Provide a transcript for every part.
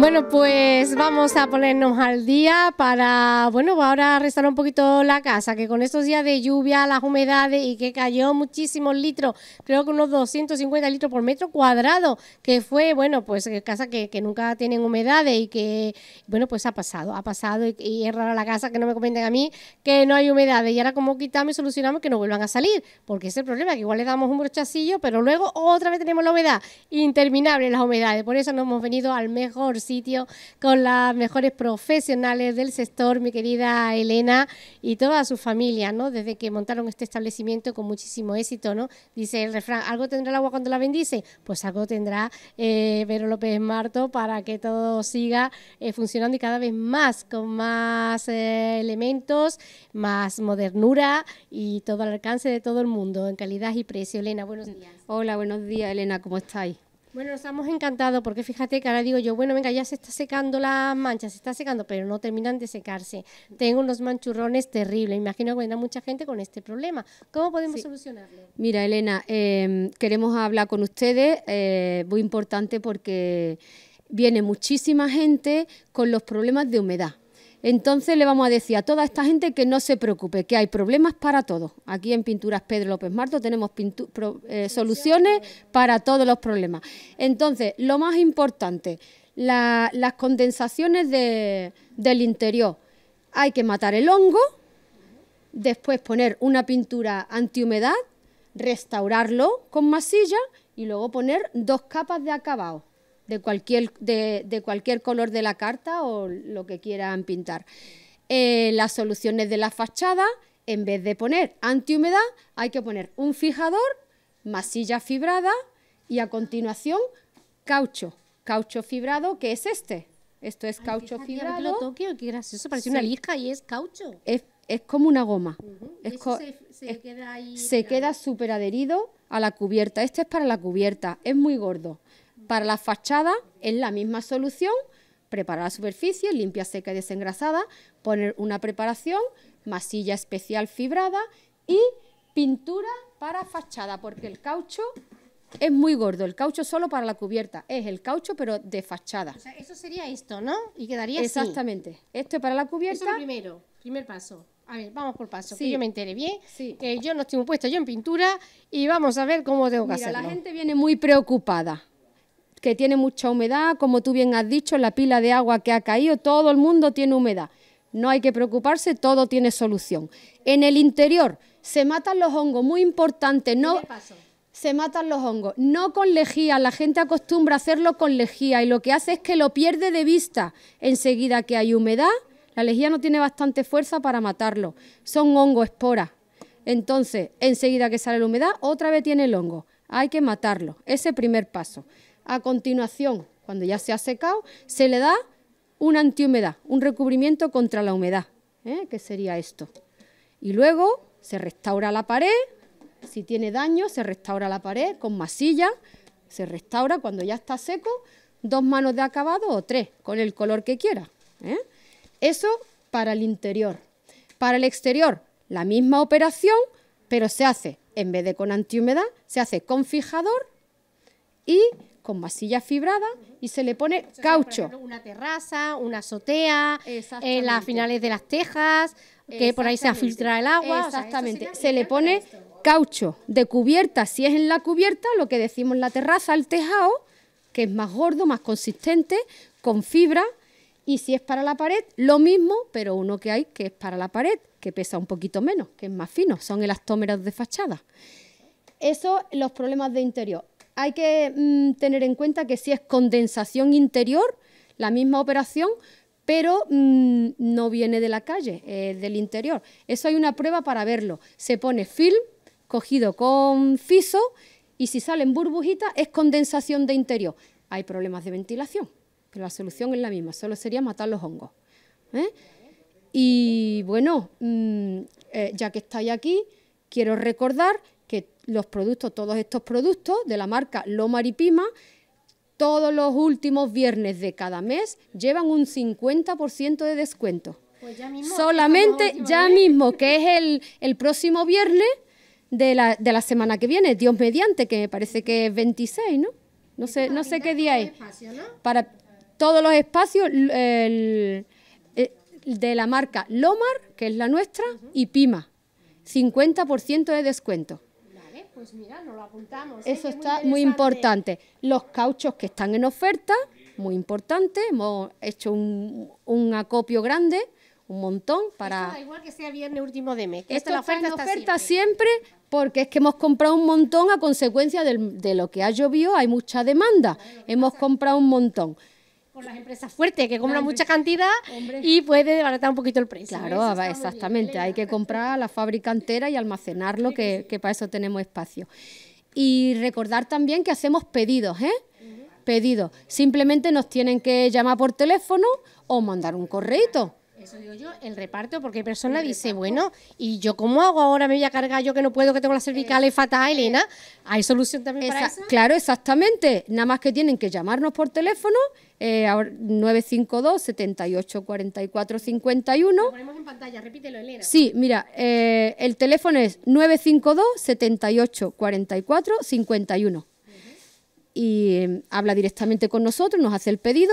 Bueno, pues vamos a ponernos al día para, bueno, ahora restar un poquito la casa, que con estos días de lluvia, las humedades y que cayó muchísimos litros, creo que unos 250 litros por metro cuadrado, que fue, bueno, pues eh, casa que, nunca tienen humedades y que, bueno, pues ha pasado, ha pasado y, es rara la casa que no me comenten a mí que no hay humedades y ahora como quitamos y solucionamos que no vuelvan a salir, porque es el problema, que igual le damos un brochacillo, pero luego otra vez tenemos la humedad, interminable las humedades, por eso nos hemos venido al mejor sitio con las mejores profesionales del sector, mi querida Elena y toda su familia, ¿no? Desde que montaron este establecimiento con muchísimo éxito, ¿no? Dice el refrán, algo tendrá el agua cuando la bendice, pues algo tendrá eh, Vero López Marto para que todo siga eh, funcionando y cada vez más, con más eh, elementos, más modernura y todo al alcance de todo el mundo, en calidad y precio. Elena, buenos días. Hola, buenos días, Elena, ¿cómo estáis? Bueno, nos hemos encantado porque fíjate que ahora digo yo, bueno, venga, ya se está secando las manchas, se está secando, pero no terminan de secarse. Tengo unos manchurrones terribles. Imagino que vendrá mucha gente con este problema. ¿Cómo podemos solucionarlo? Mira, Elena, em, queremos hablar con ustedes, eh, muy importante porque viene muchísima gente con los problemas de humedad. Entonces le vamos a decir a toda esta gente que no se preocupe, que hay problemas para todos. Aquí en Pinturas Pedro López Marto tenemos eh, soluciones para todos los problemas. Entonces, lo más importante, las condensaciones del interior. Hay que matar el hongo, después poner una pintura antihumedad, restaurarlo con masilla y luego poner dos capas de acabado de cualquier, color de la carta o lo que quieran pintar. Eh, las soluciones de la fachada, en vez de poner antihumedad, hay que poner un fijador, masilla fibrada y a continuación caucho, caucho fibrado, que es este. Esto es caucho fibrado. Que lo parece una lija y es caucho. Es, como una goma. se, queda ahí. queda súper adherido a la cubierta. Este es para la cubierta, es muy gordo. Para la fachada es la misma solución, preparar la superficie, limpia, seca y desengrasada, poner una preparación, masilla especial fibrada y pintura para fachada, porque el caucho es muy gordo, el caucho solo para la cubierta, es el caucho pero de fachada. eso sería esto, ¿no? Y quedaría Exactamente. así. Exactamente, esto para la cubierta. Eso primero, primer paso. A ver, vamos por paso, yo me entere bien, yo no estoy puesto yo en pintura y vamos a ver cómo tengo que Mira, La gente viene muy preocupada que tiene mucha humedad, como tú bien has dicho, la pila de agua que ha caído, todo el mundo tiene humedad. No hay que preocuparse, todo tiene solución. En el interior se matan los hongos, muy importante, no se matan los hongos, no con lejía, la gente acostumbra a hacerlo con lejía y lo que hace es que lo pierde de vista enseguida que hay humedad, la lejía no tiene bastante fuerza para matarlo, son hongo esporas. Entonces, enseguida que sale la humedad, otra vez tiene el hongo. Hay que matarlo, ese primer paso. A continuación, cuando ya se ha secado, se le da una antihumedad, un recubrimiento contra la humedad, ¿eh? que sería esto. Y luego se restaura la pared, si tiene daño se restaura la pared con masilla, se restaura cuando ya está seco, dos manos de acabado o tres, con el color que quiera. ¿eh? Eso para el interior. Para el exterior, la misma operación, pero se hace, en vez de con antihumedad, se hace con fijador y con masilla fibrada y se le pone caucho. una terraza, una azotea, en eh, las finales de las tejas, que por ahí se filtra el agua. Exactamente. se le pone caucho de cubierta, si es en la cubierta, lo que decimos la terraza, el tejado, que es más gordo, más consistente, con fibra. Y si es para la pared, lo mismo, pero uno que hay que es para la pared, que pesa un poquito menos, que es más fino, son elastómeros de fachada. Eso, los problemas de interior hay que mm, tener en cuenta que si es condensación interior, la misma operación, pero mm, no viene de la calle, es eh, del interior. Eso hay una prueba para verlo. Se pone film cogido con fiso y si salen burbujitas es condensación de interior. Hay problemas de ventilación, pero la solución es la misma, solo sería matar los hongos. ¿eh? Y bueno, mm, eh, ya que estáis aquí, quiero recordar los productos, todos estos productos de la marca Lomar y Pima, todos los últimos viernes de cada mes llevan un 50% de descuento. Pues Solamente ya mismo, que es el, próximo viernes de la, de la, semana que viene, Dios mediante, que me parece que es 26, ¿no? No sé, no sé qué día es. Para todos los espacios eh, de la marca Lomar, que es la nuestra, y Pima. 50% de descuento pues mira, lo apuntamos. ¿eh? Eso está muy, importante. Los cauchos que están en oferta, muy importante. Hemos hecho un, acopio grande, un montón para... igual que sea viernes último de mes. esta oferta, está en oferta siempre. porque es que hemos comprado un montón a consecuencia de lo que ha llovido, hay mucha demanda. hemos comprado un montón las empresas fuertes que compran mucha cantidad y puede desbaratar un poquito el precio. Claro, exactamente. Hay que comprar la fábrica entera y almacenarlo, que, que para eso tenemos espacio. Y recordar también que hacemos pedidos, ¿eh? Pedidos. Simplemente nos tienen que llamar por teléfono o mandar un correito eso yo, el reparto, porque hay personas dice, bueno, ¿y yo cómo hago ahora? Me voy a cargar yo que no puedo, que tengo las cervicales fatal, Elena. ¿Hay solución también para eso? Claro, exactamente. Nada más que tienen que llamarnos por teléfono, 952 78 44 51. Lo ponemos en pantalla, repítelo, Elena. Sí, mira, eh, el teléfono es 952 78 44 51. Y eh, habla directamente con nosotros, nos hace el pedido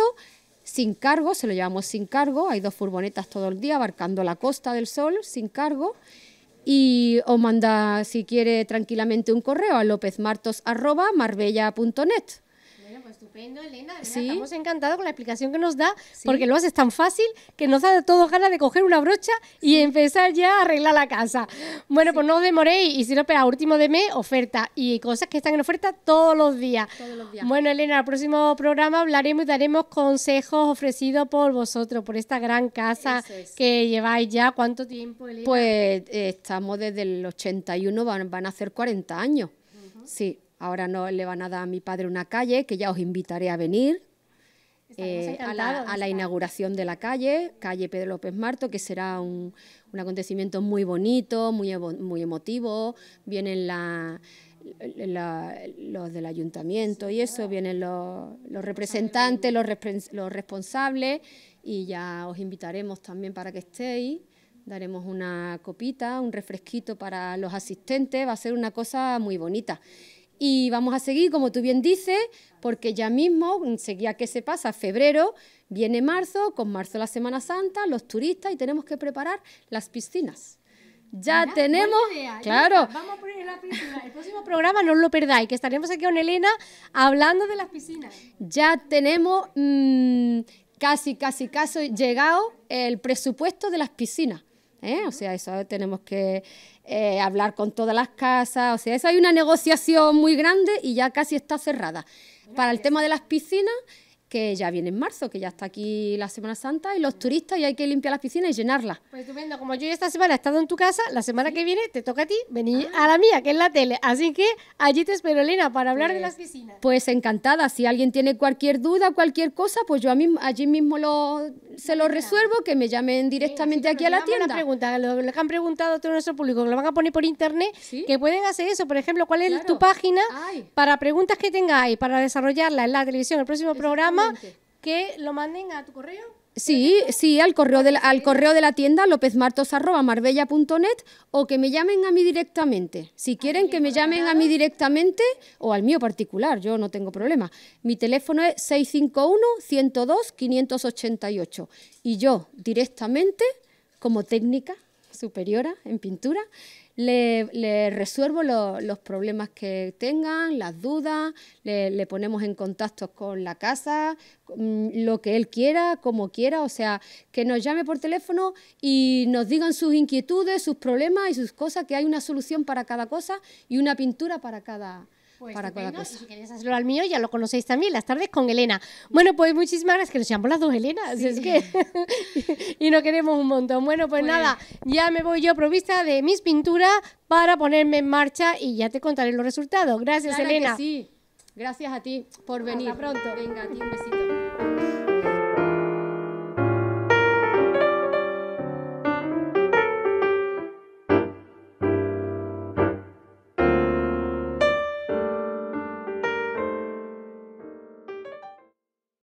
sin cargo, se lo llevamos sin cargo, hay dos furgonetas todo el día abarcando la Costa del Sol sin cargo y os manda si quiere tranquilamente un correo a lopezmartos@marbella.net. Estupendo, Elena. Estamos encantados con la explicación que nos da, porque lo haces tan fácil que nos da todos ganas de coger una brocha y empezar ya a arreglar la casa. Bueno, pues no os demoréis y si no a último de mes, oferta y cosas que están en oferta todos los días. Bueno, Elena, el próximo programa hablaremos y daremos consejos ofrecidos por vosotros, por esta gran casa que lleváis ya. ¿Cuánto tiempo, Elena? Pues eh, estamos desde el 81, van, a hacer 40 años. Sí. Ahora no le van a dar a mi padre una calle, que ya os invitaré a venir. Eh, a, la, inauguración de la calle, calle Pedro López Marto, que será un, acontecimiento muy bonito, muy, muy emotivo. Vienen los del ayuntamiento y eso, vienen los, representantes, los, los, responsables y ya os invitaremos también para que estéis. Daremos una copita, un refresquito para los asistentes, va a ser una cosa muy bonita. Y vamos a seguir, como tú bien dices, porque ya mismo, seguía que se pasa febrero, viene marzo, con marzo la Semana Santa, los turistas y tenemos que preparar las piscinas. Ya tenemos, claro. vamos a El próximo programa no lo perdáis, que estaremos aquí con Elena hablando de las piscinas. Ya tenemos mm, casi, casi, casi llegado el presupuesto de las piscinas. ¿eh? O sea, eso tenemos que eh, hablar con todas las casas, o sea, eso hay una negociación muy grande y ya casi está cerrada. Para el tema de las piscinas, que ya viene en marzo, que ya está aquí la Semana Santa y los turistas y hay que limpiar las piscinas y llenarlas. Pues estupendo, como yo esta semana he estado en tu casa, la semana que viene te toca a ti venir ah. a la mía, que es la tele. Así que allí te espero, Elena, para hablar de pues, las piscinas. Pues encantada, si alguien tiene cualquier duda, cualquier cosa, pues yo allí mismo se lo resuelvo, que me llamen directamente aquí a la tienda. Una pregunta, lo, que han preguntado todo nuestro público, que lo van a poner por internet, que pueden hacer eso. Por ejemplo, ¿cuál es tu página para preguntas que tengáis, para desarrollarla en la televisión, el próximo programa? que lo manden a tu correo. Sí, sí, al correo, de la, al correo de la tienda lopezmartos.marbella.net o que me llamen a mí directamente. Si quieren que me llamen a mí directamente o al mío particular, yo no tengo problema. Mi teléfono es 651-102-588 y yo directamente, como técnica superiora en pintura, le, resuelvo los problemas que tengan, las dudas, le, ponemos en contacto con la casa, mm, lo que él quiera, como quiera, o sea, que nos llame por teléfono y nos digan sus inquietudes, sus problemas y sus cosas, que hay una solución para cada cosa y una pintura para cada pues para cosa. si queréis hacerlo al mío, ya lo conocéis también, las tardes con Elena. Bueno, pues muchísimas gracias, que nos llamamos las dos Elena que. y nos queremos un montón. Bueno, pues, nada, ya me voy yo provista de mis pinturas para ponerme en marcha y ya te contaré los resultados. Gracias, Elena. Gracias a ti por venir. Hasta pronto. Venga, un besito.